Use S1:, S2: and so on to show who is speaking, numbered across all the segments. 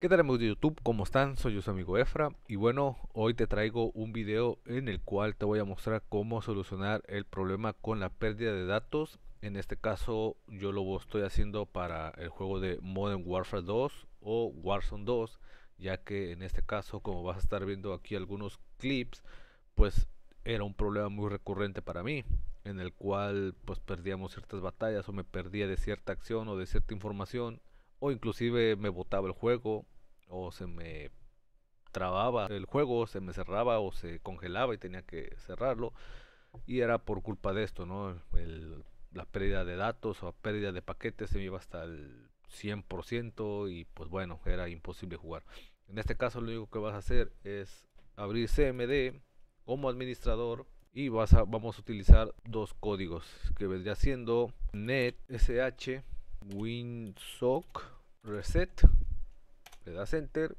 S1: ¿Qué tal amigos de YouTube? ¿Cómo están? Soy yo su amigo Efra y bueno, hoy te traigo un video en el cual te voy a mostrar cómo solucionar el problema con la pérdida de datos. En este caso yo lo estoy haciendo para el juego de Modern Warfare 2 o Warzone 2, ya que en este caso como vas a estar viendo aquí algunos clips, pues era un problema muy recurrente para mí en el cual pues perdíamos ciertas batallas o me perdía de cierta acción o de cierta información o inclusive me botaba el juego o se me trababa el juego, se me cerraba o se congelaba y tenía que cerrarlo y era por culpa de esto, ¿no? la pérdida de datos o pérdida de paquetes se me iba hasta el 100% y pues bueno, era imposible jugar. En este caso lo único que vas a hacer es abrir CMD como administrador y vas a, vamos a utilizar dos códigos que vendría siendo netsh winsock reset le das enter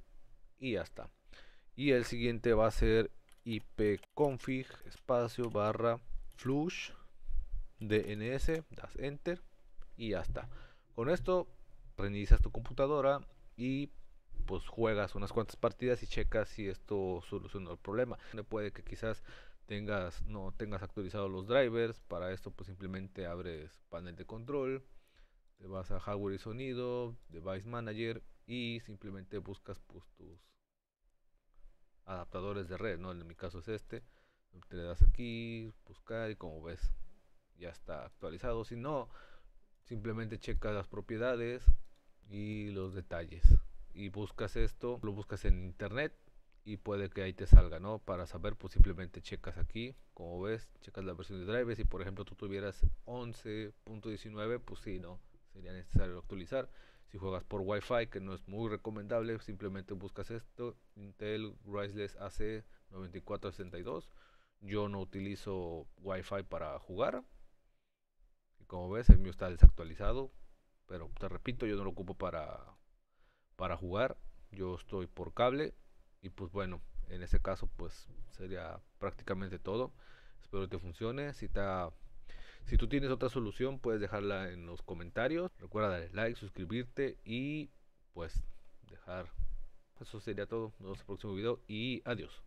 S1: y ya está y el siguiente va a ser ipconfig espacio barra flush dns das enter y ya está con esto reinicias tu computadora y pues juegas unas cuantas partidas y checas si esto solucionó el problema puede que quizás tengas no tengas actualizado los drivers para esto pues simplemente abres panel de control te vas a hardware y sonido, device manager y simplemente buscas pues, tus adaptadores de red, ¿no? En mi caso es este, te le das aquí, buscar y como ves ya está actualizado, si no, simplemente checas las propiedades y los detalles y buscas esto, lo buscas en internet y puede que ahí te salga, ¿no? Para saber, pues simplemente checas aquí, como ves, checas la versión de drivers. Si por ejemplo tú tuvieras 11.19, pues sí, ¿no? sería necesario actualizar. Si juegas por Wi-Fi, que no es muy recomendable, simplemente buscas esto, Intel Riseless AC 9462. Yo no utilizo Wi-Fi para jugar. como ves, el mío está desactualizado, pero te repito, yo no lo ocupo para para jugar. Yo estoy por cable y pues bueno, en ese caso pues sería prácticamente todo. Espero que te funcione. Si está... Si tú tienes otra solución, puedes dejarla en los comentarios. Recuerda darle like, suscribirte y pues dejar. Eso sería todo. Nos vemos en el próximo video y adiós.